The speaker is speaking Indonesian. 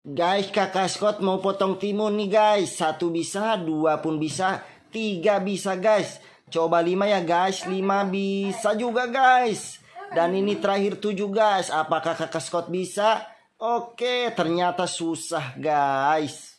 Guys, kakak Scott mau potong timun nih guys. Satu bisa, dua pun bisa, tiga bisa guys. Coba lima ya guys, lima bisa juga guys. Dan ini terakhir tujuh guys. Apakah kakak Scott bisa? Oke, ternyata susah guys.